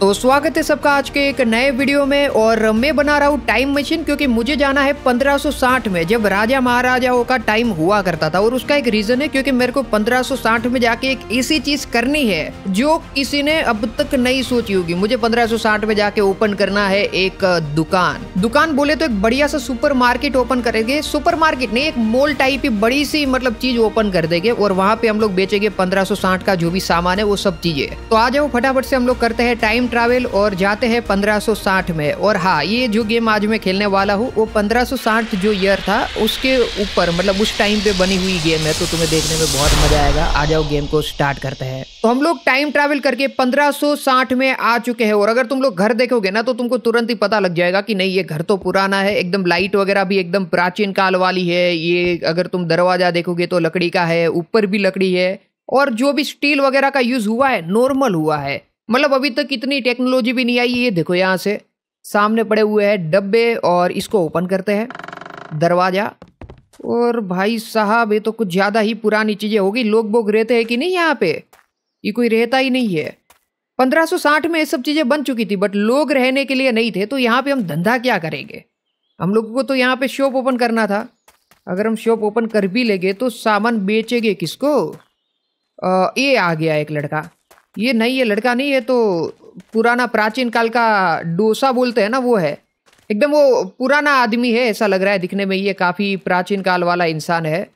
तो स्वागत है सबका आज के एक नए वीडियो में और मैं बना रहा हूँ टाइम मशीन क्योंकि मुझे जाना है 1560 में जब राजा महाराजाओं का टाइम हुआ करता था और उसका एक रीजन है क्योंकि मेरे को 1560 में जाके एक ऐसी चीज करनी है जो किसी ने अब तक नहीं सोची होगी मुझे 1560 में जाके ओपन करना है एक दुकान दुकान बोले तो एक बढ़िया सा सुपर मार्केट ओपन करेंगे सुपर मार्केट नहीं एक मॉल टाइप की बड़ी सी मतलब चीज ओपन कर देंगे और वहाँ पे हम लोग बेचेंगे पंद्रह का जो भी सामान है वो सब चीजें तो आ जाओ फटाफट से हम लोग करते हैं टाइम ट्रैवल और जाते हैं 1560 में और हाँ ये जो गेम आज मैं खेलने वाला हूँ वो 1560 जो ईयर था उसके ऊपर मतलब उस टाइम पे बनी हुई गेम है तो तुम्हें देखने में बहुत मजा आएगा आ जाओ गेम को स्टार्ट करते हैं तो हम लोग टाइम ट्रैवल करके 1560 में आ चुके हैं और अगर तुम लोग घर देखोगे ना तो तुमको तुरंत ही पता लग जाएगा कि नहीं ये घर तो पुराना है एकदम लाइट वगैरह भी एकदम प्राचीन काल वाली है ये अगर तुम दरवाजा देखोगे तो लकड़ी का है ऊपर भी लकड़ी है और जो भी स्टील वगैरह का यूज हुआ है नॉर्मल हुआ है मतलब अभी तक इतनी टेक्नोलॉजी भी नहीं आई ये देखो यहाँ से सामने पड़े हुए हैं डब्बे और इसको ओपन करते हैं दरवाज़ा और भाई साहब ये तो कुछ ज़्यादा ही पुरानी चीज़ें होगी लोग बोग रहते हैं कि नहीं यहाँ पे ये कोई रहता ही नहीं है 1560 में ये सब चीज़ें बन चुकी थी बट लोग रहने के लिए नहीं थे तो यहाँ पे हम धंधा क्या करेंगे हम लोगों को तो यहाँ पे शॉप ओपन करना था अगर हम शॉप ओपन कर भी लेंगे तो सामान बेचेंगे किसको ये आ गया एक लड़का ये नहीं ये लड़का नहीं है तो पुराना प्राचीन काल का डोसा बोलते हैं ना वो है एकदम वो पुराना आदमी है ऐसा लग रहा है दिखने में ये काफ़ी प्राचीन काल वाला इंसान है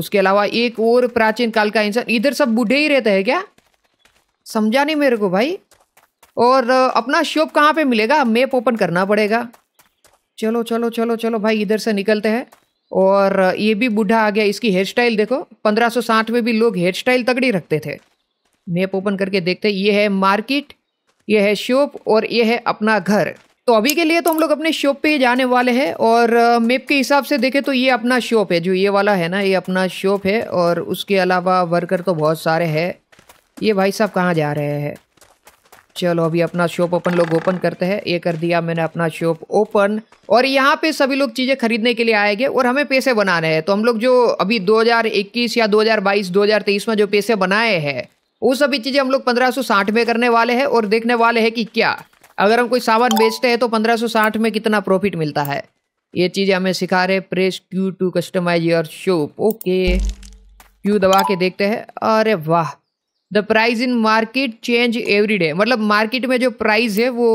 उसके अलावा एक और प्राचीन काल का इंसान इधर सब बूढ़े ही रहते हैं क्या समझा नहीं मेरे को भाई और अपना शॉप कहाँ पे मिलेगा मैप ओपन करना पड़ेगा चलो चलो चलो चलो भाई इधर से निकलते हैं और ये भी बूढ़ा आ गया इसकी हेयर स्टाइल देखो पंद्रह में भी लोग हेयर स्टाइल तगड़ी रखते थे मैप ओपन करके देखते हैं ये है मार्केट ये है शॉप और ये है अपना घर तो अभी के लिए तो हम लोग अपने शॉप पे ही जाने वाले हैं और मैप के हिसाब से देखें तो ये अपना शॉप है जो ये वाला है ना ये अपना शॉप है और उसके अलावा वर्कर तो बहुत सारे हैं ये भाई साहब कहाँ जा रहे हैं चलो अभी अपना शॉप अपन लोग ओपन करते हैं ये कर दिया मैंने अपना शॉप ओपन और यहाँ पे सभी लोग चीज़ें खरीदने के लिए आएंगे और हमें पैसे बनाने हैं तो हम लोग जो अभी 2021 या 2022 2023 में जो पैसे बनाए हैं वो सभी चीज़ें हम लोग 1560 में करने वाले हैं और देखने वाले हैं कि क्या अगर हम कोई सामान बेचते हैं तो 1560 में कितना प्रॉफिट मिलता है ये चीज हमें सिखा रहे press Q to customise your shop okay Q दबा के देखते हैं अरे वाह the prize in market change every day मतलब मार्केट में जो प्राइस है वो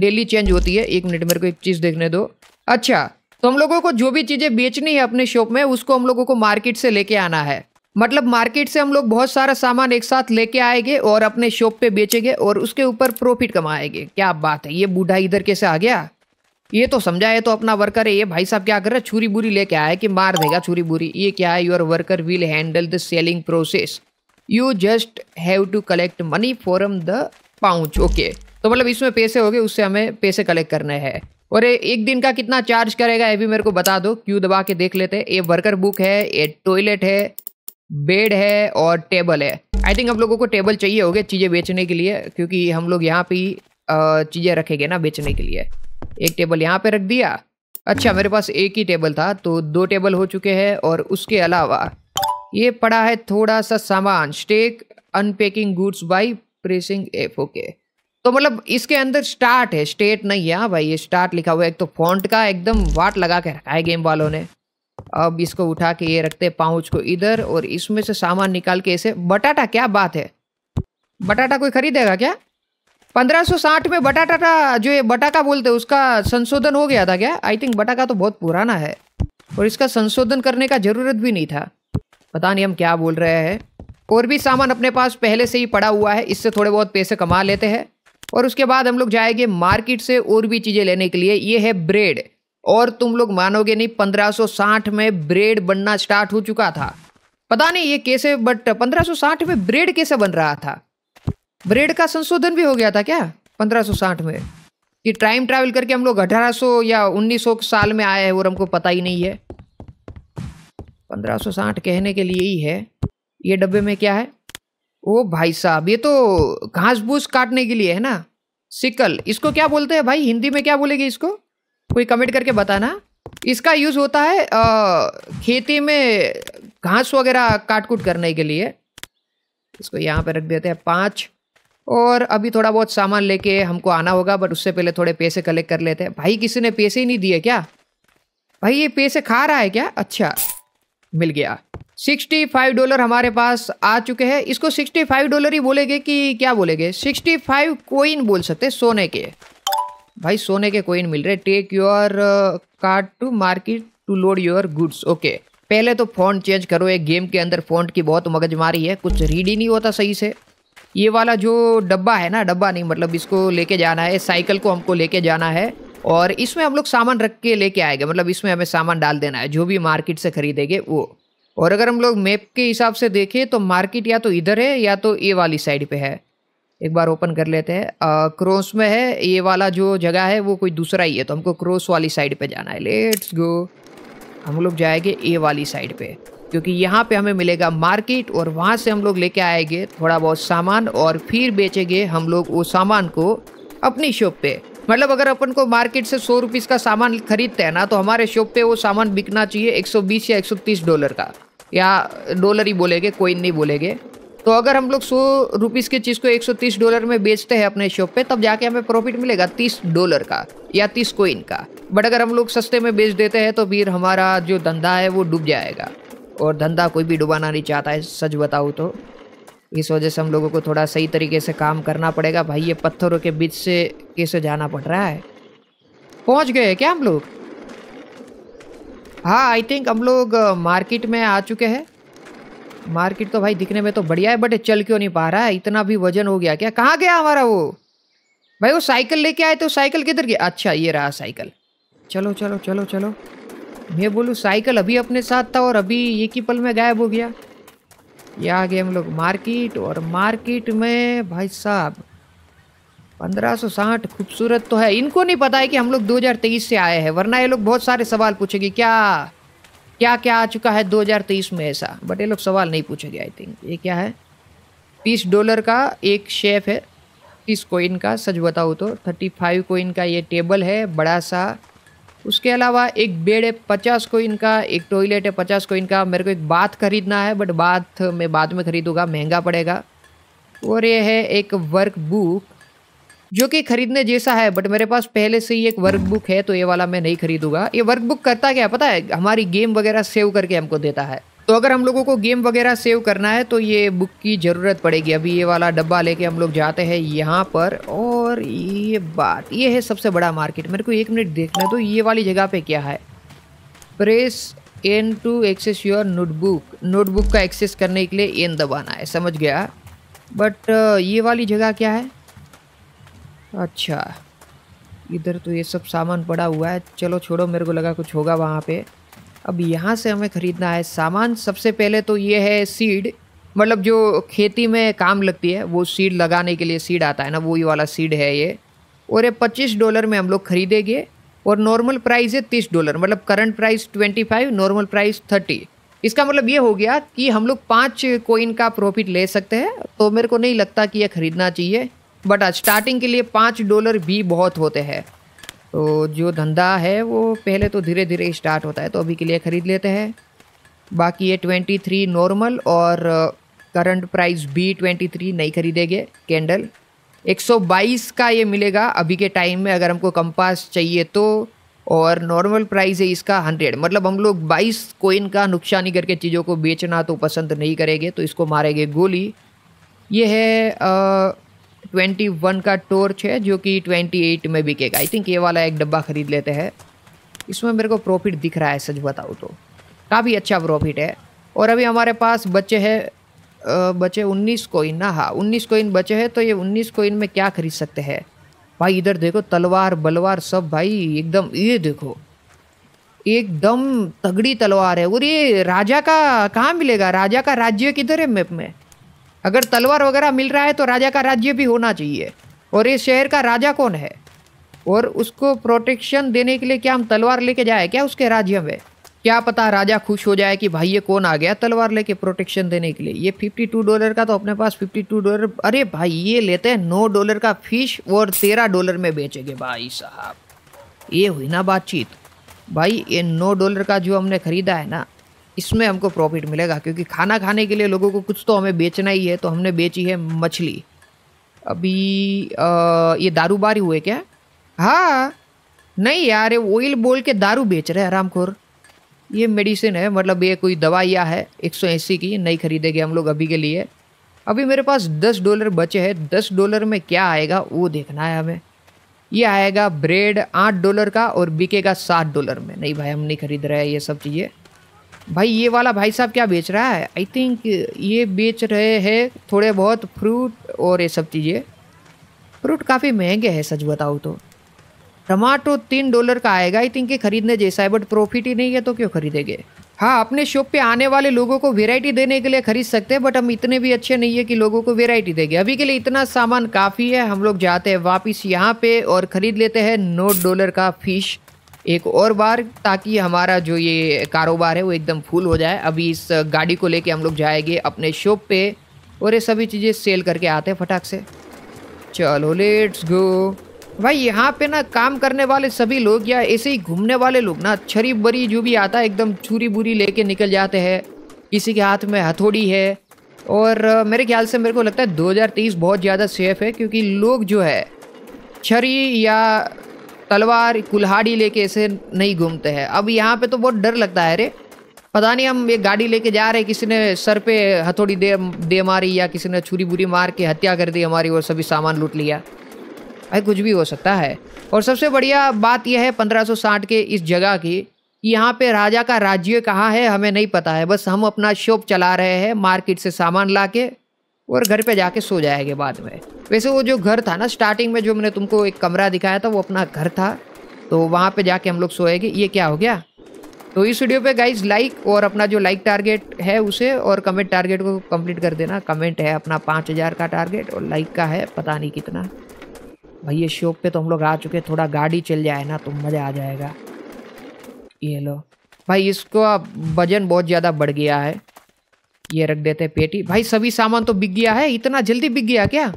डेली चेंज होती है एक मिनट मेरे को एक चीज़ देखने दो अच्छा तो हम लोगों को जो भी चीज़ें बेचनी है अपने शॉप में उसको हम लोगों को मार्केट से लेके आना है मतलब मार्केट से हम लोग बहुत सारा सामान एक साथ लेके आएंगे और अपने शॉप पे बेचेंगे और उसके ऊपर प्रॉफिट कमाएंगे क्या बात है ये बूढ़ा इधर कैसे आ गया ये तो समझा है तो अपना वर्कर है ये भाई साहब क्या कर रहा है छुरी बुरी लेके आया कि मार देगा छुरी बुरी ये क्या है your worker will handle the selling process you just have to collect money from the pouch okay तो मतलब इसमें पैसे हो गए उससे हमें पैसे कलेक्ट करने हैं और एक दिन का कितना चार्ज करेगा ये भी मेरे को बता दो क्यों दबा के देख लेते ये वर्कर बुक है ये टॉयलेट है बेड है और टेबल है आई थिंक हम लोगों को टेबल चाहिए होगा चीज़ें बेचने के लिए क्योंकि हम लोग यहाँ पे चीज़ें रखेंगे ना बेचने के लिए एक टेबल यहाँ पे रख दिया अच्छा मेरे पास एक ही टेबल था तो दो टेबल हो चुके हैं और उसके अलावा ये पड़ा है थोड़ा सा सामान stack unpacking goods by pressing F okay तो मतलब इसके अंदर स्टार्ट है स्टेट नहीं है हाँ भाई ये स्टार्ट लिखा हुआ है एक तो फॉन्ट का एकदम वाट लगा के रखा है गेम वालों ने अब इसको उठा के ये रखते पाउच को इधर और इसमें से सामान निकाल के ऐसे बटाटा क्या बात है बटाटा कोई खरीदेगा क्या 1560 में बटाटा का जो ये बटाका बोलते हैं उसका संशोधन हो गया था क्या आई थिंक बटाका तो बहुत पुराना है और इसका संशोधन करने का ज़रूरत भी नहीं था पता नहीं हम क्या बोल रहे हैं और भी सामान अपने पास पहले से ही पड़ा हुआ है इससे थोड़े बहुत पैसे कमा लेते हैं और उसके बाद हम लोग जाएंगे मार्केट से और भी चीज़ें लेने के लिए ये है ब्रेड और तुम लोग मानोगे नहीं 1560 में ब्रेड बनना स्टार्ट हो चुका था पता नहीं ये कैसे बट 1560 में ब्रेड कैसे बन रहा था ब्रेड का संशोधन भी हो गया था क्या 1560 में कि टाइम ट्रैवल करके हम लोग 1800 या 1900 साल में आए हैं और हमको पता ही नहीं है 1560 कहने के लिए ही है ये डब्बे में क्या है ओ भाई साहब ये तो घास भूस काटने के लिए है ना सिकल इसको क्या बोलते हैं भाई हिंदी में क्या बोलेगी इसको कोई कमेंट करके बताना इसका यूज होता है आ, खेती में घास वगैरह काट कूट करने के लिए इसको यहाँ पर रख देते हैं पाँच और अभी थोड़ा बहुत सामान लेके हमको आना होगा बट उससे पहले थोड़े पैसे कलेक्ट कर लेते हैं भाई किसी ने पैसे ही नहीं दिए क्या भाई ये पैसे खा रहा है क्या अच्छा मिल गया सिक्सटी फाइव डॉलर हमारे पास आ चुके हैं इसको सिक्सटी फाइव डॉलर ही बोलेंगे कि क्या बोलेंगे सिक्सटी फाइव कोइन बोल सकते सोने के भाई सोने के कोइन मिल रहे take your card to market to load your goods okay पहले तो फ़ॉन्ट चेंज करो एक गेम के अंदर फ़ॉन्ट की बहुत मगजमारी है कुछ रीड ही नहीं होता सही से ये वाला जो डब्बा है ना डब्बा नहीं मतलब इसको लेके जाना है साइकिल को हमको लेके जाना है और इसमें हम लोग सामान रख के लेके आएंगे मतलब इसमें हमें सामान डाल देना है जो भी मार्केट से खरीदेंगे वो और अगर हम लोग मैप के हिसाब से देखें तो मार्केट या तो इधर है या तो ए वाली साइड पे है एक बार ओपन कर लेते हैं क्रॉस में है ये वाला जो जगह है वो कोई दूसरा ही है तो हमको क्रॉस वाली साइड पे जाना है लेट्स गो हम लोग जाएंगे ए वाली साइड पे क्योंकि यहाँ पे हमें मिलेगा मार्केट और वहाँ से हम लोग लेके आएंगे थोड़ा बहुत सामान और फिर बेचेंगे हम लोग वो सामान को अपनी शॉप पे मतलब अगर अपन को मार्केट से सौ रुपीज़ का सामान खरीदते हैं ना तो हमारे शॉप पे वो सामान बिकना चाहिए 120 या 130 डॉलर का या डॉलर ही बोलेंगे कोई नहीं बोलेंगे तो अगर हम लोग सौ रुपीज़ की चीज़ को तीस डॉलर में बेचते हैं अपने शॉप पे तब जाके हमें प्रॉफिट मिलेगा तीस डॉलर का या तीस कोइन का बट अगर हम लोग सस्ते में बेच देते हैं तो फिर हमारा जो धंधा है वो डूब जाएगा और धंधा कोई भी डुबाना नहीं चाहता है सच बताऊँ तो इस वजह से हम लोगों को थोड़ा सही तरीके से काम करना पड़ेगा भाई ये पत्थरों के बीच से कैसे जाना पड़ रहा है पहुँच गए क्या हम लोग हाँ आई थिंक हम लोग मार्केट में आ चुके हैं मार्केट तो भाई दिखने में तो बढ़िया है बट चल क्यों नहीं पा रहा है इतना भी वजन हो गया क्या कहाँ गया हमारा वो भाई वो साइकिल लेके आए तो साइकिल किधर गया अच्छा ये रहा साइकिल चलो चलो चलो चलो मैं बोलूँ साइकिल अभी अपने साथ था और अभी एक ही पल में गायब हो गया ये आ गए हम लोग मार्केट और मार्केट में भाई साहब पंद्रह सौ साठ खूबसूरत तो है इनको नहीं पता है कि हम लोग दो हजार तेईस से आए हैं वरना ये लोग बहुत सारे सवाल पूछेंगे क्या क्या क्या आ चुका है 2023 में ऐसा बट ये लोग सवाल नहीं पूछेंगे आई थिंक ये क्या है तीस डॉलर का एक शेफ है तीस कोइन का सच बताऊँ तो थर्टी फाइव कोइन का ये टेबल है बड़ा सा उसके अलावा एक बेड है पचास कोइन का एक टॉयलेट है पचास कोइन का मेरे को एक बाथ ख़रीदना है बट बाथ मैं बाद में ख़रीदूँगा महंगा पड़ेगा और ये है एक वर्क बुक जो कि खरीदने जैसा है बट मेरे पास पहले से ही एक वर्कबुक है तो ये वाला मैं नहीं खरीदूंगा ये वर्कबुक करता क्या पता है हमारी गेम वगैरह सेव करके हमको देता है तो अगर हम लोगों को गेम वगैरह सेव करना है तो ये बुक की ज़रूरत पड़ेगी अभी ये वाला डब्बा लेके हम लोग जाते हैं यहाँ पर और ये बात ये है सबसे बड़ा मार्केट मेरे को एक मिनट देखना है तो ये वाली जगह पे क्या है press N to access your notebook notebook का एक्सेस करने के लिए एन दबाना है समझ गया बट ये वाली जगह क्या है अच्छा इधर तो ये सब सामान पड़ा हुआ है चलो छोड़ो मेरे को लगा कुछ होगा वहाँ पे अब यहाँ से हमें ख़रीदना है सामान सबसे पहले तो ये है सीड मतलब जो खेती में काम लगती है वो सीड लगाने के लिए सीड आता है ना वो ही वाला सीड है ये और ये पच्चीस डॉलर में हम लोग ख़रीदेंगे और नॉर्मल प्राइस है तीस डॉलर मतलब current price twenty five normal price thirty इसका मतलब ये हो गया कि हम लोग पाँच कोइन का प्रॉफिट ले सकते हैं तो मेरे को नहीं लगता कि यह ख़रीदना चाहिए बट स्टार्टिंग के लिए पाँच डॉलर भी बहुत होते हैं तो जो धंधा है वो पहले तो धीरे धीरे स्टार्ट होता है तो अभी के लिए ख़रीद लेते हैं बाकी ये ट्वेंटी थ्री नॉर्मल और करंट uh, प्राइस भी ट्वेंटी थ्री नहीं खरीदेंगे कैंडल 122 का ये मिलेगा अभी के टाइम में अगर हमको कंपास चाहिए तो और नॉर्मल प्राइस है इसका 100 मतलब हम लोग 22 कोइन का नुकसानी करके चीज़ों को बेचना तो पसंद नहीं करेंगे तो इसको मारेंगे गोली ये है आ, uh, ट्वेंटी वन का टोर्च है जो कि एट में बिकेगा आई थिंक ये वाला एक डब्बा ख़रीद लेते हैं इसमें मेरे को प्रॉफिट दिख रहा है सच बताऊँ तो काफ़ी अच्छा प्रॉफिट है और अभी हमारे पास बच्चे है बचे उन्नीस कोइन ना हाँ उन्नीस कोइन बचे हैं तो ये उन्नीस कोइन में क्या खरीद सकते हैं भाई इधर देखो तलवार बलवार सब भाई एकदम ये देखो एकदम तगड़ी तलवार है और ये राजा का कहाँ मिलेगा राजा का राज्य किधर है मैप में अगर तलवार वगैरह मिल रहा है तो राजा का राज्य भी होना चाहिए और इस शहर का राजा कौन है और उसको प्रोटेक्शन देने के लिए क्या हम तलवार लेके जाए क्या उसके राज्य में क्या पता राजा खुश हो जाए कि भाई ये कौन आ गया तलवार लेके प्रोटेक्शन देने के लिए ये 52 डॉलर का तो अपने पास 52 डॉलर अरे भाई ये लेते हैं नौ डॉलर का फिश और तेरह डॉलर में बेचेंगे भाई साहब ये हुई ना बातचीत भाई ये नौ डॉलर का जो हमने ख़रीदा है ना इसमें हमको प्रॉफिट मिलेगा क्योंकि खाना खाने के लिए लोगों को कुछ तो हमें बेचना ही है तो हमने बेची है मछली अभी आ, ये दारू बारी हुए क्या हाँ नहीं यार ये ऑयल बोल के दारू बेच रहे खोर ये मेडिसिन है मतलब ये कोई दवाइयाँ है एक सौ अस्सी की नहीं खरीदेगी हम लोग अभी के लिए अभी मेरे पास दस डॉलर बचे हैं दस डॉलर में क्या आएगा वो देखना है हमें ये आएगा ब्रेड आठ डॉलर का और बिकेगा सात डॉलर में नहीं भाई हम नहीं खरीद रहे ये सब चीज़ें भाई ये वाला भाई साहब क्या बेच रहा है आई थिंक ये बेच रहे हैं थोड़े बहुत फ्रूट और ये सब चीज़ें फ्रूट काफ़ी महंगे हैं सच बताओ तो टमाटो तीन डॉलर का आएगा आई थिंक ये खरीदने जैसा है बट प्रॉफिट ही नहीं है तो क्यों खरीदेंगे हाँ अपने शॉप पे आने वाले लोगों को वेराइटी देने के लिए खरीद सकते हैं बट हम इतने भी अच्छे नहीं है कि लोगों को वेराइटी देंगे अभी के लिए इतना सामान काफ़ी है हम लोग जाते हैं वापस यहाँ पे और ख़रीद लेते हैं नौ डॉलर का फिश एक और बार ताकि हमारा जो ये कारोबार है वो एकदम फुल हो जाए अभी इस गाड़ी को लेके हम लोग जाएंगे अपने शॉप पे और ये सभी चीज़ें सेल करके आते हैं फटाक से चलो लेट्स गो भाई यहाँ पे ना काम करने वाले सभी लोग या ऐसे ही घूमने वाले लोग ना छरी बरी जो भी आता है एकदम छुरी बुरी लेके निकल जाते हैं किसी के हाथ में हथौड़ी है और मेरे ख्याल से मेरे को लगता है 2023 बहुत ज़्यादा सेफ है क्योंकि लोग जो है छरी या तलवार कुल्हाड़ी लेके ऐसे नहीं घूमते हैं अब यहाँ पे तो बहुत डर लगता है अरे पता नहीं हम ये गाड़ी लेके जा रहे किसी ने सर पे हथौड़ी दे दे मारी या किसी ने छुरी बुरी मार के हत्या कर दी हमारी और सभी सामान लूट लिया भाई कुछ भी हो सकता है और सबसे बढ़िया बात यह है पंद्रह के इस जगह की यहाँ पे राजा का राज्य कहाँ है हमें नहीं पता है बस हम अपना शॉप चला रहे हैं मार्केट से सामान ला के और घर पे जाके सो जाएंगे बाद में वैसे वो जो घर था ना स्टार्टिंग में जो मैंने तुमको एक कमरा दिखाया था वो अपना घर था तो वहाँ पे जाके हम लोग सोएंगे ये क्या हो गया तो इस वीडियो पे गाइज लाइक और अपना जो लाइक टारगेट है उसे और कमेंट टारगेट को कंप्लीट कर देना कमेंट है अपना पाँच हज़ार का टारगेट और लाइक का है पता नहीं कितना भाई ये शॉप पे तो हम लोग आ चुके थोड़ा गाड़ी चल जाए ना तो मज़ा आ जाएगा ये लो भाई इसका वजन बहुत ज़्यादा बढ़ गया है ये रख देते पेटी भाई सभी सामान तो बिक गया है इतना जल्दी बिक गया क्या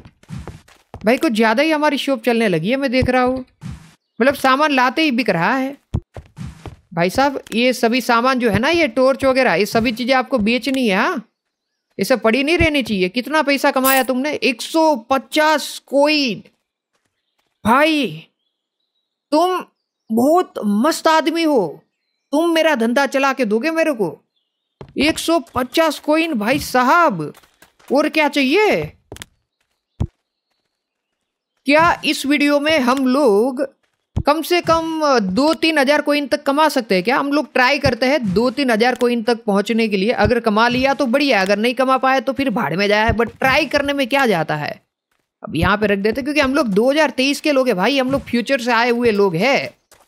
भाई कुछ ज़्यादा ही हमारी शॉप चलने लगी है मैं देख रहा हूँ मतलब सामान लाते ही बिक रहा है भाई साहब ये सभी सामान जो है ना ये टॉर्च वगैरह ये सभी चीज़ें आपको बेचनी है हाँ ये सब पड़ी नहीं रहनी चाहिए कितना पैसा कमाया तुमने 150 कोइन भाई तुम बहुत मस्त आदमी हो तुम मेरा धंधा चला के दोगे मेरे को 150 कोइन भाई साहब और क्या चाहिए क्या इस वीडियो में हम लोग कम से कम दो तीन हज़ार कोइन तक कमा सकते हैं क्या हम लोग ट्राई करते हैं दो तीन हज़ार कोइन तक पहुंचने के लिए अगर कमा लिया तो बढ़िया अगर नहीं कमा पाए तो फिर भाड़ में जाया है बट ट्राई करने में क्या जाता है अब यहाँ पे रख देते क्योंकि हम लोग 2023 के लोग हैं भाई हम लोग फ्यूचर से आए हुए लोग हैं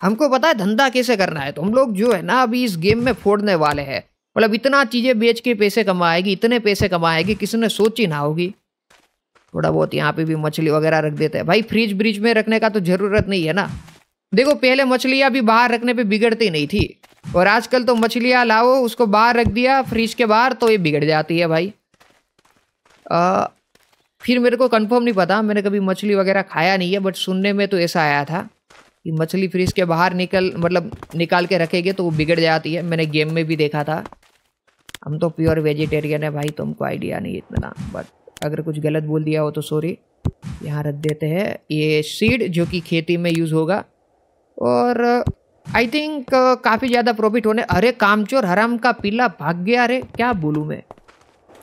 हमको पता है धंधा कैसे करना है तो हम लोग जो है ना अभी इस गेम में फोड़ने वाले हैं मतलब इतना चीज़ें बेच के पैसे कमाएगी इतने पैसे कमाएगी किसी ने सोची ना होगी थोड़ा बहुत यहाँ पे भी मछली वगैरह रख देते हैं भाई फ्रिज ब्रिज में रखने का तो ज़रूरत नहीं है ना देखो पहले मछलियाँ भी बाहर रखने पे बिगड़ती नहीं थी और आजकल तो मछलियाँ लाओ उसको बाहर रख दिया फ्रिज के बाहर तो ये बिगड़ जाती है भाई आ, फिर मेरे को कन्फर्म नहीं पता मैंने कभी मछली वगैरह खाया नहीं है बट सुनने में तो ऐसा आया था कि मछली फ्रिज के बाहर निकल मतलब निकाल के रखेंगे तो वो बिगड़ जाती है मैंने गेम में भी देखा था हम तो प्योर वेजिटेरियन है भाई तुमको आइडिया नहीं इतना बट अगर कुछ गलत बोल दिया हो तो सॉरी यहाँ रख देते हैं ये सीड जो कि खेती में यूज़ होगा और आई थिंक काफ़ी ज़्यादा प्रॉफिट होने अरे कामचोर हराम का पीला भाग गया अरे क्या बोलूँ मैं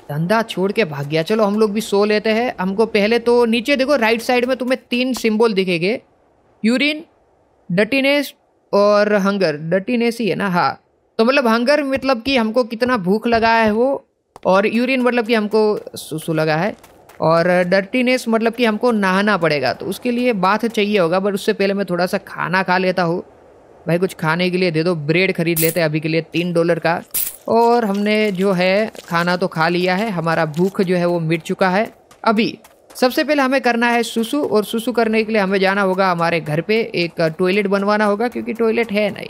धंधा छोड़ के भाग गया चलो हम लोग भी सो लेते हैं हमको पहले तो नीचे देखो राइट साइड में तुम्हें तीन सिंबल दिखेंगे यूरिन डटीनेस और हंगर डटीनेस ही है ना हाँ तो मतलब हंगर मतलब कि हमको कितना भूख लगा है वो और यूरिन मतलब कि हमको सुसु लगा है और डर्टीनेस मतलब कि हमको नहाना पड़ेगा तो उसके लिए बाथ चाहिए होगा बट उससे पहले मैं थोड़ा सा खाना खा लेता हूँ भाई कुछ खाने के लिए दे दो ब्रेड खरीद लेते हैं अभी के लिए तीन डॉलर का और हमने जो है खाना तो खा लिया है हमारा भूख जो है वो मिट चुका है अभी सबसे पहले हमें करना है सुसु और सुसु करने के लिए हमें जाना होगा हमारे घर पे एक टॉयलेट बनवाना होगा क्योंकि टॉयलेट है नहीं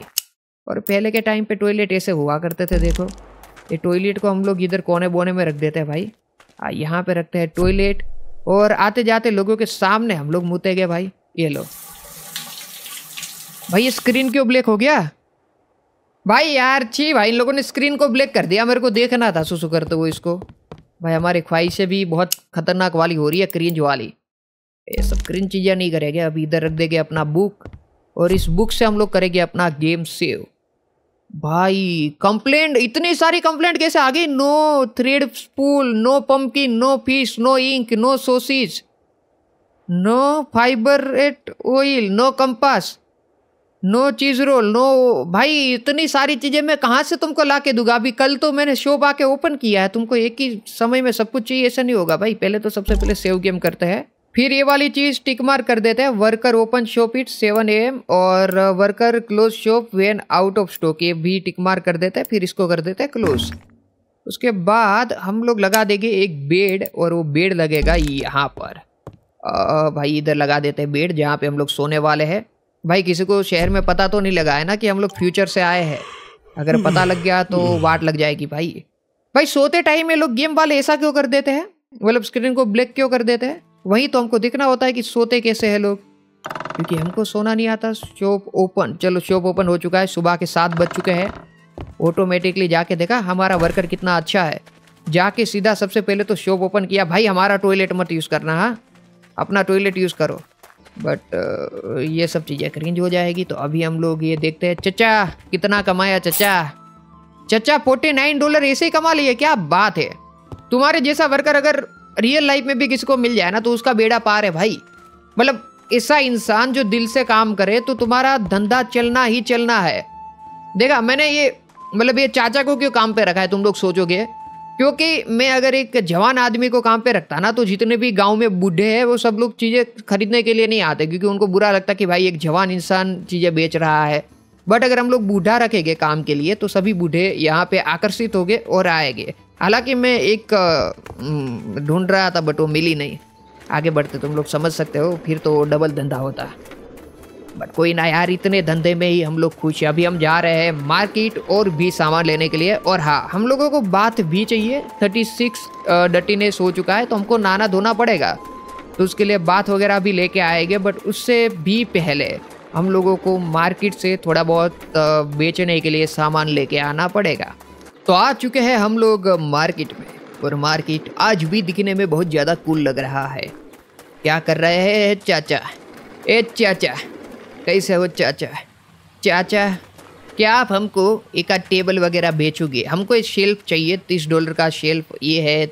और पहले के टाइम पे टॉयलेट ऐसे हुआ करते थे देखो ये टॉयलेट को हम लोग इधर कोने बोने में रख देते हैं भाई यहाँ पे रखते हैं टॉयलेट और आते जाते लोगों के सामने हम लोग मुते गए भाई ये लो भाई ये स्क्रीन क्यों ब्लैक हो गया भाई यार छी भाई इन लोगों ने स्क्रीन को ब्लैक कर दिया मेरे को देखना था सुसु करते हुए इसको भाई हमारी ख्वाहिशें भी बहुत खतरनाक वाली हो रही है क्रिंज वाली ये सब क्रिंज चीज़ें नहीं करेंगे अब इधर रख देंगे अपना बुक और इस बुक से हम लोग करेंगे अपना गेम सेव भाई कंप्लेंट इतनी सारी कंप्लेंट कैसे आ गई no thread spool no pumpkin no fish no ink no sausage no fibre at oil no compass no cheese roll no भाई इतनी सारी चीज़ें मैं कहाँ से तुमको ला के दूंगा अभी कल तो मैंने शॉप आके ओपन किया है तुमको एक ही समय में सब कुछ चाहिए ऐसा नहीं होगा भाई पहले तो सबसे पहले सेव गेम करते हैं फिर ये वाली चीज़ टिक मार कर देते हैं worker open shop at seven A M और worker close shop when out of stock ये भी टिक मार कर देते हैं फिर इसको कर देते हैं क्लोज उसके बाद हम लोग लगा देंगे एक बेड और वो बेड लगेगा यहाँ पर आ, भाई इधर लगा देते हैं बेड जहाँ पे हम लोग सोने वाले हैं भाई किसी को शहर में पता तो नहीं लगा है ना कि हम लोग फ्यूचर से आए हैं अगर पता लग गया तो वाट लग जाएगी भाई भाई सोते टाइम ये लोग गेम वाले ऐसा क्यों कर देते हैं मतलब स्क्रीन को ब्लैक क्यों कर देते हैं वहीं तो हमको देखना होता है कि सोते कैसे हैं लोग क्योंकि हमको सोना नहीं आता शॉप ओपन चलो शॉप ओपन हो चुका है सुबह के सात बज चुके हैं ऑटोमेटिकली जाके देखा हमारा वर्कर कितना अच्छा है जाके सीधा सबसे पहले तो शॉप ओपन किया भाई हमारा टॉयलेट मत यूज़ करना हाँ अपना टॉयलेट यूज़ करो बट ये सब चीज़ें क्रिंज हो जाएगी तो अभी हम लोग ये देखते हैं चचा कितना कमाया चचा चचा फोर्टी नाइन डॉलर ऐसे ही कमा लिए क्या बात है तुम्हारे जैसा वर्कर अगर रियल लाइफ में भी किसी को मिल जाए ना तो उसका बेड़ा पार है भाई मतलब ऐसा इंसान जो दिल से काम करे तो तुम्हारा धंधा चलना ही चलना है देखा मैंने ये मतलब ये चाचा को क्यों काम पे रखा है तुम लोग सोचोगे क्योंकि मैं अगर एक जवान आदमी को काम पे रखता ना तो जितने भी गांव में बूढ़े हैं वो सब लोग चीज़ें खरीदने के लिए नहीं आते क्योंकि उनको बुरा लगता कि भाई एक जवान इंसान चीज़ें बेच रहा है बट अगर हम लोग बूढ़ा रखेंगे काम के लिए तो सभी बूढ़े यहाँ पे आकर्षित होंगे और आएंगे हालांकि मैं एक ढूंढ रहा था बट वो मिली नहीं आगे बढ़ते तुम लोग समझ सकते हो फिर तो डबल धंधा होता बट कोई ना यार इतने धंधे में ही हम लोग खुश हैं अभी हम जा रहे हैं मार्केट और भी सामान लेने के लिए और हाँ हम लोगों को बात भी चाहिए थर्टी सिक्स डटीनेस हो चुका है तो हमको नाना धोना पड़ेगा तो उसके लिए बात वगैरह भी लेके आएंगे बट उससे भी पहले हम लोगों को मार्केट से थोड़ा बहुत बेचने के लिए सामान लेके आना पड़ेगा तो आ चुके हैं हम लोग मार्केट में और मार्केट आज भी दिखने में बहुत ज़्यादा कूल लग रहा है क्या कर रहे हैं चाचा ए चाचा कैसे हो चाचा चाचा क्या आप हमको एक आध टेबल वगैरह बेचोगे हमको एक शेल्फ चाहिए तीस डॉलर का शेल्फ ये है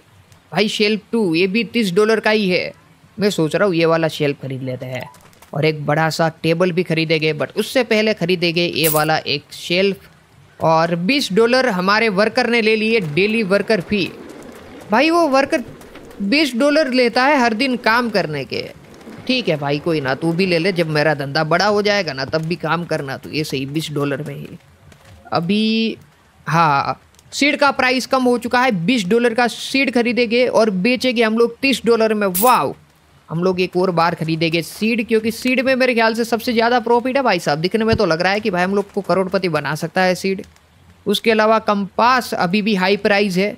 भाई शेल्फ टू ये भी तीस डॉलर का ही है मैं सोच रहा हूँ ये वाला शेल्फ खरीद लेते हैं और एक बड़ा सा टेबल भी खरीदेंगे बट उससे पहले खरीदेंगे ये वाला एक शेल्फ और 20 डॉलर हमारे वर्कर ने ले लिए डेली वर्कर फी भाई वो वर्कर 20 डॉलर लेता है हर दिन काम करने के ठीक है भाई कोई ना तू भी ले ले जब मेरा धंधा बड़ा हो जाएगा ना तब भी काम करना तू तो ये सही बीस डॉलर में ही अभी हाँ सीड का प्राइस कम हो चुका है बीस डॉलर का सीड खरीदेंगे और बेचेंगे हम लोग तीस डॉलर में वाह हम लोग एक और बार खरीदेंगे सीड क्योंकि सीड में मेरे ख्याल से सबसे ज़्यादा प्रॉफिट है भाई साहब दिखने में तो लग रहा है कि भाई हम लोग को करोड़पति बना सकता है सीड उसके अलावा कंपास अभी भी हाई प्राइस है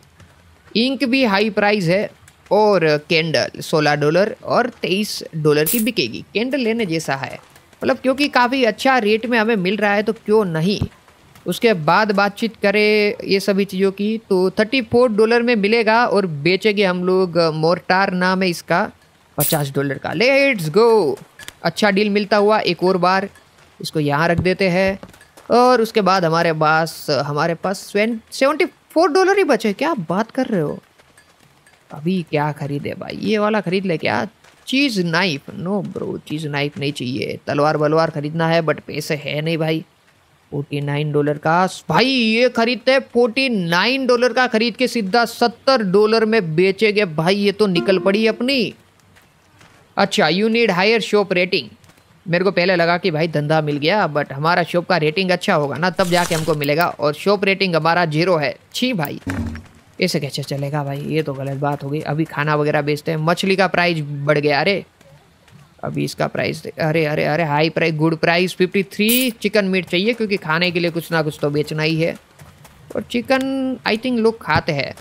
इंक भी हाई प्राइस है और कैंडल 16 डॉलर और 23 डॉलर की बिकेगी कैंडल लेने जैसा है मतलब क्योंकि काफ़ी अच्छा रेट में हमें मिल रहा है तो क्यों नहीं उसके बाद बातचीत करें ये सभी चीज़ों की तो 34 डॉलर में मिलेगा और बेचेंगे हम लोग मोरटार नाम है इसका पचास डॉलर का लेट्स गो अच्छा डील मिलता हुआ एक और बार इसको यहाँ रख देते हैं और उसके बाद हमारे पास हमारे पास सेवेंटी फोर डॉलर ही बचे क्या बात कर रहे हो अभी क्या खरीदे भाई ये वाला खरीद ले क्या cheese knife no bro cheese knife नहीं चाहिए तलवार वलवार खरीदना है बट पैसे है नहीं भाई फोर्टी नाइन डॉलर का भाई ये खरीदते फोर्टी नाइन डॉलर का खरीद के सीधा सत्तर डॉलर में बेचेंगे भाई ये तो निकल पड़ी अपनी अच्छा you need higher shop rating मेरे को पहले लगा कि भाई धंधा मिल गया बट हमारा शॉप का रेटिंग अच्छा होगा ना तब जाके हमको मिलेगा और शॉप रेटिंग हमारा जीरो है छी भाई ऐसे कैसे चलेगा भाई ये तो गलत बात हो गई अभी खाना वगैरह बेचते हैं मछली का प्राइस बढ़ गया अरे अभी इसका प्राइस अरे अरे अरे high price good price fifty three chicken meat चाहिए क्योंकि खाने के लिए कुछ ना कुछ तो बेचना ही है और चिकन आई थिंक लोग खाते हैं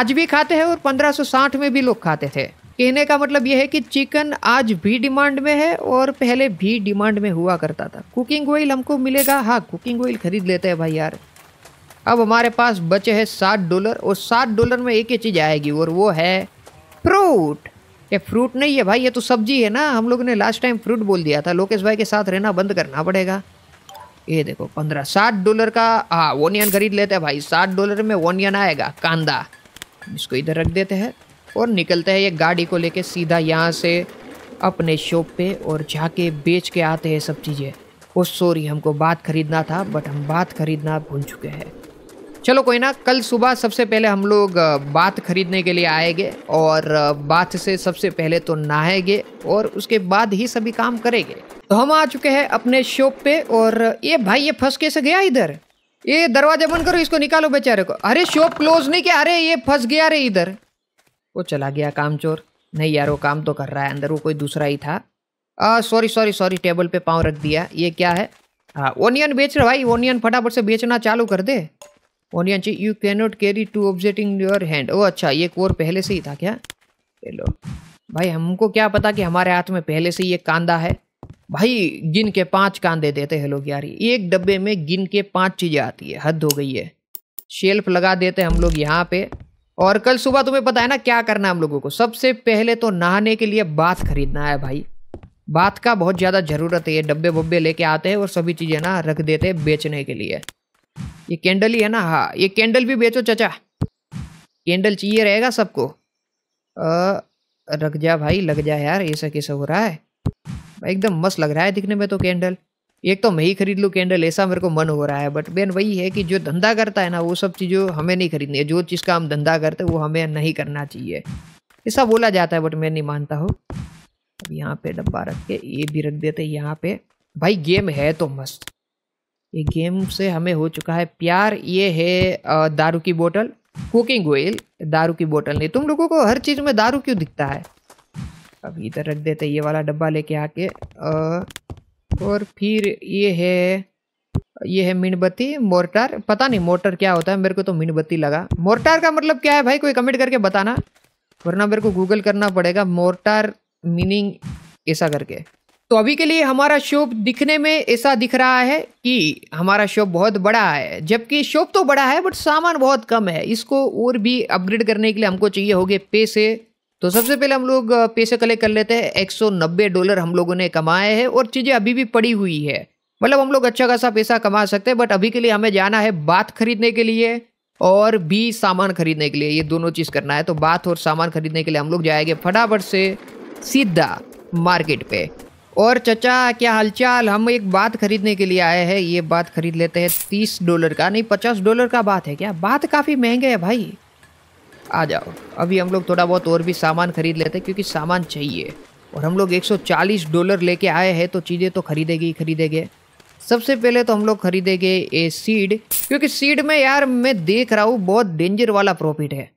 आज भी खाते हैं और पंद्रह में भी लोग खाते थे कहने का मतलब यह है कि चिकन आज भी डिमांड में है और पहले भी डिमांड में हुआ करता था कुकिंग ऑयल हमको मिलेगा हाँ कुकिंग ऑयल खरीद लेते हैं भाई यार अब हमारे पास बचे हैं सात डॉलर और सात डॉलर में एक ही चीज़ आएगी और वो है फ्रूट ये फ्रूट नहीं है भाई ये तो सब्जी है ना हम लोग ने लास्ट टाइम फ्रूट बोल दिया था लोकेश भाई के साथ रहना बंद करना पड़ेगा ये देखो पंद्रह सात डॉलर का हाँ ओनियन खरीद लेते हैं भाई सात डॉलर में ओनियन आएगा कांदा इसको इधर रख देते हैं और निकलते हैं ये गाड़ी को लेके सीधा यहाँ से अपने शॉप पे और जाके बेच के आते हैं सब चीज़ें वो सॉरी हमको बात ख़रीदना था बट हम बात ख़रीदना भूल चुके हैं चलो कोई ना कल सुबह सबसे पहले हम लोग बात ख़रीदने के लिए आएंगे और बात से सबसे पहले तो नहाएंगे और उसके बाद ही सभी काम करेंगे तो हम आ चुके हैं अपने शॉप पे और ये भाई ये फंस कैसे गया इधर ये दरवाजा बंद करो इसको निकालो बेचारे को अरे शॉप क्लोज नहीं किया अरे ये फंस गया रे इधर वो चला गया काम चोर नहीं यार वो काम तो कर रहा है अंदर वो कोई दूसरा ही था सॉरी सॉरी सॉरी टेबल पे पाँव रख दिया ये क्या है हाँ ओनियन बेच रहे भाई ओनियन फटाफट से बेचना चालू कर दे ओनियन ची you can not carry two objecting your hand ओ अच्छा ये कोर पहले से ही था क्या चलो भाई हमको क्या पता कि हमारे हाथ में पहले से ही एक कांदा है भाई गिन के पांच कांदे देते हैं लोग यार एक डब्बे में गिन के पांच चीज़ें आती है हद हो गई है शेल्फ लगा देते हम लोग यहाँ पे और कल सुबह तुम्हें पता है ना क्या करना है हम लोगों को सबसे पहले तो नहाने के लिए बाथ खरीदना है भाई बाथ का बहुत ज़्यादा ज़रूरत है ये डब्बे वब्बे लेके आते हैं और सभी चीज़ें ना रख देते हैं बेचने के लिए ये कैंडल ही है ना हाँ ये कैंडल भी बेचो चचा कैंडल चाहिए रहेगा सबको रख जा भाई लग जा यार ऐसा कैसा हो रहा है एकदम मस्त लग रहा है दिखने में तो कैंडल एक तो मैं ही खरीद लूँ कैंडल ऐसा मेरे को मन हो रहा है बट बेन वही है कि जो धंधा करता है ना वो सब चीज़ों हमें नहीं खरीदनी है जो चीज़ का हम धंधा करते वो हमें नहीं करना चाहिए ऐसा बोला जाता है बट मैं नहीं मानता हूँ अब यहाँ पे डब्बा रख के ये भी रख देते यहाँ पे भाई गेम है तो मस्त ये गेम से हमें हो चुका है प्यार ये है दारू की बोतल कुकिंग ऑयल दारू की बोतल नहीं तुम लोगों को हर चीज़ में दारू क्यों दिखता है अब इधर रख देते ये वाला डब्बा लेके आके आ, और फिर ये है ये है मीणबत्ती मोर्टार पता नहीं मोटर क्या होता है मेरे को तो मीणबत्ती लगा मोर्टार का मतलब क्या है भाई कोई कमेंट करके बताना वरना मेरे को गूगल करना पड़ेगा मोर्टार मीनिंग ऐसा करके तो अभी के लिए हमारा शॉप दिखने में ऐसा दिख रहा है कि हमारा शॉप बहुत बड़ा है जबकि शॉप तो बड़ा है बट सामान बहुत कम है इसको और भी अपग्रेड करने के लिए हमको चाहिए होगे पैसे तो सबसे पहले हम लोग पैसे कलेक्ट कर लेते हैं एक डॉलर हम लोगों ने कमाए हैं और चीज़ें अभी भी पड़ी हुई है मतलब हम लोग अच्छा खासा पैसा कमा सकते हैं बट अभी के लिए हमें जाना है बात खरीदने के लिए और भी सामान खरीदने के लिए ये दोनों चीज़ करना है तो बात और सामान खरीदने के लिए हम लोग जाएंगे फटाफट से सीधा मार्केट पे और चचा क्या हालचाल हम एक बात खरीदने के लिए आए हैं ये बात खरीद लेते हैं तीस डॉलर का नहीं पचास डॉलर का बात है क्या बात काफ़ी महंगे है भाई आ जाओ अभी हम लोग थोड़ा बहुत और भी सामान खरीद लेते हैं क्योंकि सामान चाहिए और हम लोग 140 डॉलर लेके आए हैं तो चीज़ें तो खरीदेगी ही खरीदेंगे सबसे पहले तो हम लोग खरीदेंगे ए सीड क्योंकि सीड में यार मैं देख रहा हूँ बहुत डेंजर वाला प्रॉफिट है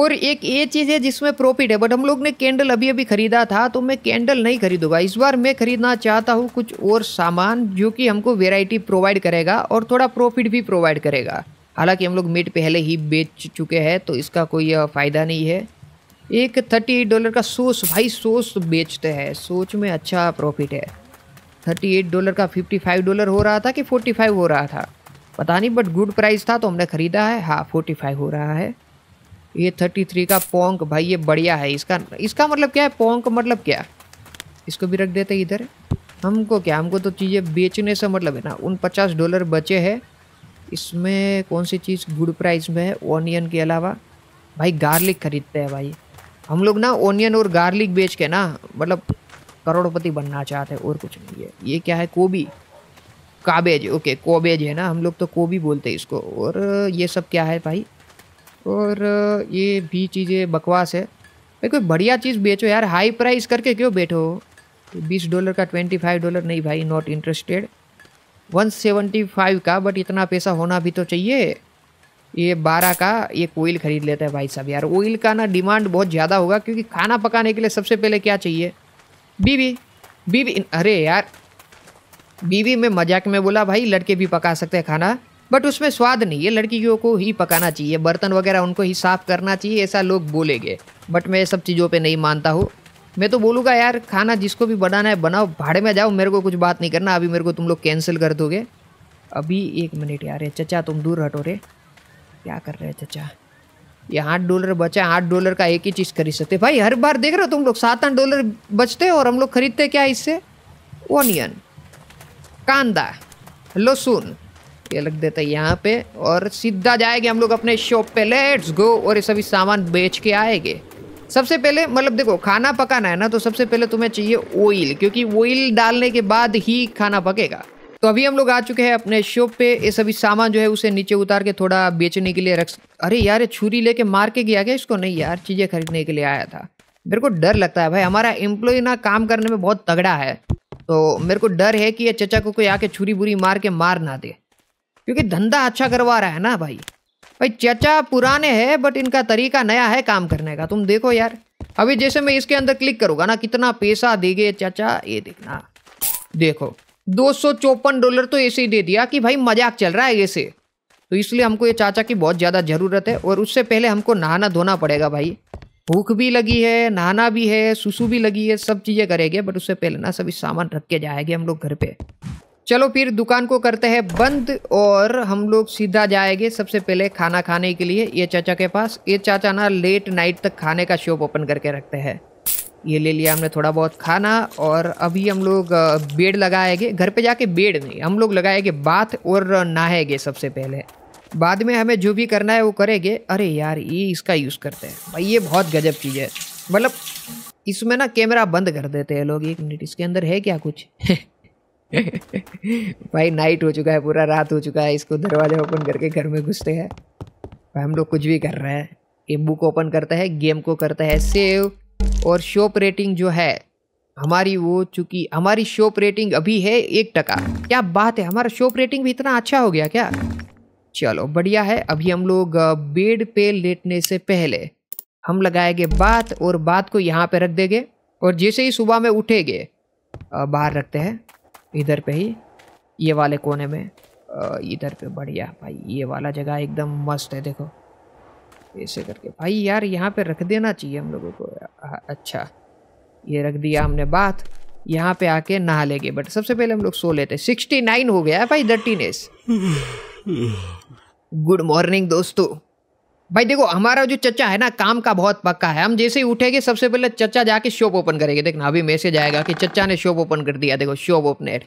और एक ये चीज़ है जिसमें प्रॉफिट है बट हम लोग ने कैंडल अभी अभी ख़रीदा था तो मैं कैंडल नहीं खरीदूंगा इस बार मैं ख़रीदना चाहता हूँ कुछ और सामान जो कि हमको वेराइटी प्रोवाइड करेगा और थोड़ा प्रॉफिट भी प्रोवाइड करेगा हालांकि हम लोग मीट पहले ही बेच चुके हैं तो इसका कोई फ़ायदा नहीं है एक थर्टी एट डॉलर का सोस भाई सोस बेचते हैं सोच में अच्छा प्रॉफिट है थर्टी एट डॉलर का फिफ्टी फाइव डॉलर हो रहा था कि फोर्टी फाइव हो रहा था पता नहीं बट गुड प्राइस था तो हमने ख़रीदा है हाँ फोर्टी फाइव हो रहा है ये थर्टी थ्री का पोंक भाई ये बढ़िया है इसका इसका मतलब क्या है पोंक मतलब क्या इसको भी रख देते इधर हमको क्या हमको तो चीज़ें बेचने से मतलब है ना उन पचास डॉलर बचे हैं इसमें कौन सी चीज़ गुड प्राइस में है ओनियन के अलावा भाई गार्लिक खरीदते हैं भाई हम लोग ना ओनियन और गार्लिक बेच के ना मतलब करोड़पति बनना चाहते हैं और कुछ नहीं है ये क्या है कोबी काबेज ओके कोबेज है ना हम लोग तो कोबी बोलते हैं इसको और ये सब क्या है भाई और ये भी चीज़ें बकवास है भाई कोई बढ़िया चीज़ बेचो यार हाई प्राइस करके क्यों बैठो बीस डॉलर का ट्वेंटी फाइव डॉलर नहीं भाई नॉट इंटरेस्टेड 175 का बट इतना पैसा होना भी तो चाहिए ये बारह का एक ऑयल ख़रीद लेते हैं भाई साहब यार ऑयल का ना डिमांड बहुत ज़्यादा होगा क्योंकि खाना पकाने के लिए सबसे पहले क्या चाहिए बीवी बीवी अरे यार बीवी में मजाक में बोला भाई लड़के भी पका सकते हैं खाना बट उसमें स्वाद नहीं है लड़कियों को ही पकाना चाहिए बर्तन वगैरह उनको ही साफ़ करना चाहिए ऐसा लोग बोलेंगे बट मैं ये सब चीज़ों पे नहीं मानता हूँ मैं तो बोलूँगा यार खाना जिसको भी बनाना है बनाओ भाड़े में जाओ मेरे को कुछ बात नहीं करना अभी मेरे को तुम लोग कैंसिल कर दोगे अभी एक मिनट यार चचा तुम दूर हटो रे क्या कर रहे हैं चचा ये आठ डॉलर बचा आठ डॉलर का एक ही चीज़ खरीद सकते भाई हर बार देख रहे हो तुम लोग सात आठ डॉलर बचते और हम लोग खरीदते क्या इससे ओनियन कांदा लहसुन ये लग देता है यहाँ पे और सीधा जाएंगे हम लोग अपने शॉप पे लेट्स गो और ये सभी सामान बेच के आएंगे सबसे पहले मतलब देखो खाना पकाना है ना तो सबसे पहले तुम्हें चाहिए ऑयल क्योंकि ऑयल डालने के बाद ही खाना पकेगा तो अभी हम लोग आ चुके हैं अपने शॉप पे ये सभी सामान जो है उसे नीचे उतार के थोड़ा बेचने के लिए रख अरे यार छुरी लेके मार के गया क्या इसको नहीं यार चीज़ें खरीदने के लिए आया था मेरे को डर लगता है भाई हमारा एम्प्लॉय ना काम करने में बहुत तगड़ा है तो मेरे को डर है कि ये चचा को कोई आके छुरी बुरी मार के मार ना दे क्योंकि धंधा अच्छा करवा रहा है ना भाई भाई चचा पुराने है बट इनका तरीका नया है काम करने का तुम देखो यार अभी जैसे मैं इसके अंदर क्लिक करूंगा ना कितना पैसा देंगे चाचा ये देखना देखो दो डॉलर तो ऐसे ही दे दिया कि भाई मजाक चल रहा है ऐसे तो इसलिए हमको ये चाचा की बहुत ज़्यादा ज़रूरत है और उससे पहले हमको नहाना धोना पड़ेगा भाई भूख भी लगी है नहाना भी है सुसु भी लगी है सब चीज़ें करेंगे बट उससे पहले ना सभी सामान रख के जाएंगे हम लोग घर पे चलो फिर दुकान को करते हैं बंद और हम लोग सीधा जाएंगे सबसे पहले खाना खाने के लिए ये चाचा के पास ये चाचा ना लेट नाइट तक खाने का शॉप ओपन करके रखते हैं ये ले लिया हमने थोड़ा बहुत खाना और अभी हम लोग बेड लगाएंगे घर पे जाके बेड नहीं हम लोग लगाएंगे बाथ और नहाएंगे सबसे पहले बाद में हमें जो भी करना है वो करेंगे अरे यार ये इसका यूज़ करते हैं भाई ये बहुत गजब चीज़ है मतलब इसमें ना कैमरा बंद कर देते हैं लोग एक मिनट इसके अंदर है क्या कुछ भाई नाइट हो चुका है पूरा रात हो चुका है इसको दरवाजा ओपन करके घर में घुसते हैं भाई हम लोग कुछ भी कर रहे हैं ये बुक ओपन करता है गेम को करता है सेव और शॉप रेटिंग जो है हमारी वो चूंकि हमारी शॉप रेटिंग अभी है एक टका क्या बात है हमारा शॉप रेटिंग भी इतना अच्छा हो गया क्या चलो बढ़िया है अभी हम लोग बेड पे लेटने से पहले हम लगाएंगे बात और बात को यहाँ पे रख देंगे और जैसे ही सुबह में उठेंगे बाहर रखते हैं इधर पे ही ये वाले कोने में इधर पे बढ़िया भाई ये वाला जगह एकदम मस्त है देखो ऐसे करके भाई यार यहाँ पे रख देना चाहिए हम लोगों को अच्छा ये रख दिया हमने बात यहाँ पे आके नहा लेंगे बट सबसे पहले हम लोग सो लेते सिक्सटी नाइन हो गया भाई दर्टीनेस गुड मॉर्निंग दोस्तों भाई देखो हमारा जो चचा है ना काम का बहुत पक्का है हम जैसे ही उठेंगे सबसे पहले चचा जाके शॉप ओपन करेंगे देखना अभी मैसेज आएगा कि चचा ने शॉप ओपन कर दिया देखो शॉप ओपनर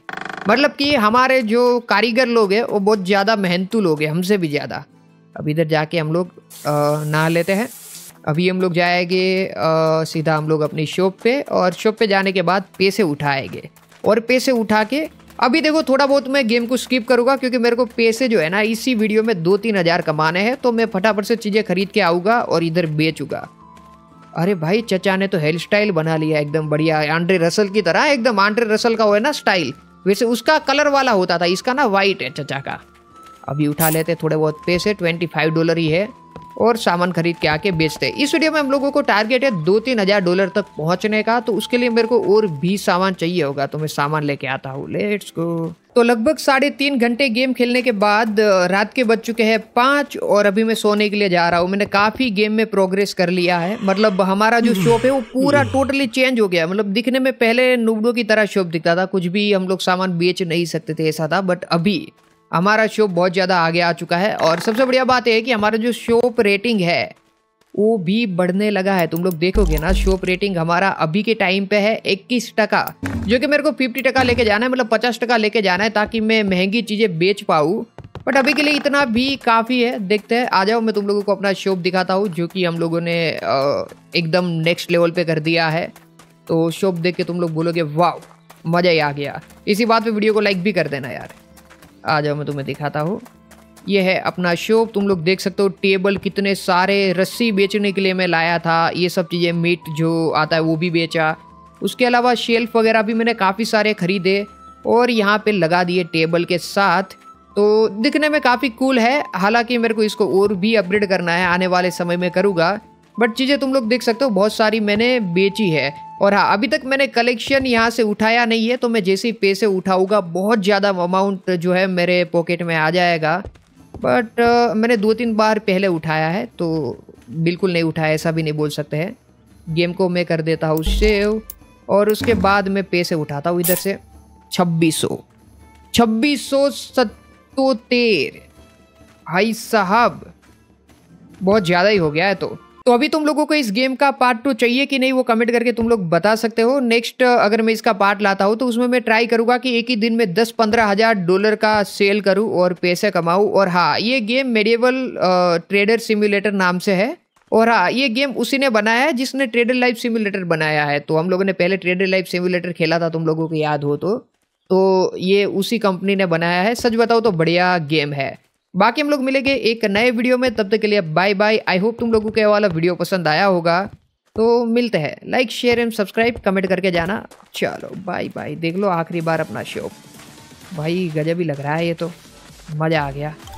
मतलब कि हमारे जो कारीगर लोग हैं वो बहुत ज़्यादा मेहनतू लोग हैं हमसे भी ज़्यादा अब इधर जाके हम लोग नहा लेते हैं अभी हम लोग जाएंगे सीधा हम लोग अपनी शॉप पे और शॉप पे जाने के बाद पैसे उठाएंगे और पैसे उठा के अभी देखो थोड़ा बहुत मैं गेम को स्किप करूंगा क्योंकि मेरे को पैसे जो है ना इसी वीडियो में दो तीन हज़ार कमाने हैं तो मैं फटाफट से चीज़ें खरीद के आऊंगा और इधर बेचूंगा अरे भाई चचा ने तो हेयर स्टाइल बना लिया एकदम बढ़िया आंड्रे रसल की तरह एकदम आंड्रे रसल का हो है ना स्टाइल वैसे उसका कलर वाला होता था इसका ना वाइट है चचा का अभी उठा लेते थोड़े बहुत पैसे ट्वेंटी फाइव डॉलर ही है और सामान खरीद के आके बेचते हैं इस वीडियो में हम लोगों को टारगेट है दो तीन हज़ार डॉलर तक पहुंचने का तो उसके लिए मेरे को और भी सामान चाहिए होगा तो मैं सामान लेके आता हूँ लेट्स गो तो लगभग साढ़े तीन घंटे गेम खेलने के बाद रात के बज चुके हैं पाँच और अभी मैं सोने के लिए जा रहा हूँ मैंने काफ़ी गेम में प्रोग्रेस कर लिया है मतलब हमारा जो शॉप है वो पूरा टोटली चेंज हो गया मतलब दिखने में पहले नुबड़ो की तरह शॉप दिखता था कुछ भी हम लोग सामान बेच नहीं सकते थे ऐसा था बट अभी हमारा शो बहुत ज़्यादा आगे आ चुका है और सबसे बढ़िया बात यह है कि हमारा जो शोप रेटिंग है वो भी बढ़ने लगा है तुम लोग देखोगे ना शोप रेटिंग हमारा अभी के टाइम पे है इक्कीस टका जो कि मेरे को फिफ्टी टका लेके जाना है मतलब पचास टका लेके जाना है ताकि मैं महंगी चीज़ें बेच पाऊँ बट अभी के लिए इतना भी काफ़ी है देखते हैं आ जाओ मैं तुम लोगों को अपना शॉप दिखाता हूँ जो कि हम लोगों ने एकदम नेक्स्ट लेवल पे कर दिया है तो शॉप देख के तुम लोग बोलोगे वाह मज़ा ही आ गया इसी बात पे वीडियो को लाइक भी कर देना यार आ जाओ मैं तुम्हें दिखाता हूँ ये है अपना शॉप तुम लोग देख सकते हो टेबल कितने सारे रस्सी बेचने के लिए मैं लाया था ये सब चीज़ें मीट जो आता है वो भी बेचा उसके अलावा शेल्फ वगैरह भी मैंने काफ़ी सारे ख़रीदे और यहाँ पे लगा दिए टेबल के साथ तो दिखने में काफ़ी कूल है हालांकि मेरे को इसको और भी अपग्रेड करना है आने वाले समय में करूँगा बट चीज़ें तुम लोग देख सकते हो बहुत सारी मैंने बेची है और हाँ अभी तक मैंने कलेक्शन यहाँ से उठाया नहीं है तो मैं जैसे ही पैसे उठाऊंगा बहुत ज़्यादा अमाउंट जो है मेरे पॉकेट में आ जाएगा बट मैंने दो तीन बार पहले उठाया है तो बिल्कुल नहीं उठाया ऐसा भी नहीं बोल सकते हैं गेम को मैं कर देता हूँ सेव और उसके बाद मैं पैसे उठाता हूँ इधर से छब्बीस सौ छब्बीस सौ सतोतेर साहब बहुत ज़्यादा ही हो गया है तो तो अभी तुम लोगों को इस गेम का पार्ट टू चाहिए कि नहीं वो कमेंट करके तुम लोग बता सकते हो नेक्स्ट अगर मैं इसका पार्ट लाता हूँ तो उसमें मैं ट्राई करूँगा कि एक ही दिन में दस पंद्रह हज़ार डॉलर का सेल करूँ और पैसे कमाऊँ और हाँ ये गेम मेडिवल ट्रेडर सिम्युलेटर नाम से है और हाँ ये गेम उसी ने बनाया है जिसने ट्रेडर लाइफ सिम्युलेटर बनाया है तो हम लोगों ने पहले ट्रेडर लाइफ सिम्युलेटर खेला था तुम लोगों को याद हो तो तो ये उसी कंपनी ने बनाया है सच बताओ तो बढ़िया गेम है बाकी हम लोग मिलेंगे एक नए वीडियो में तब तक के लिए बाय बाय आई होप तुम लोगों को वाला वीडियो पसंद आया होगा तो मिलते हैं like share and subscribe comment करके जाना चलो बाय बाय देख लो आखिरी बार अपना शो भाई गजब ही लग रहा है ये तो मज़ा आ गया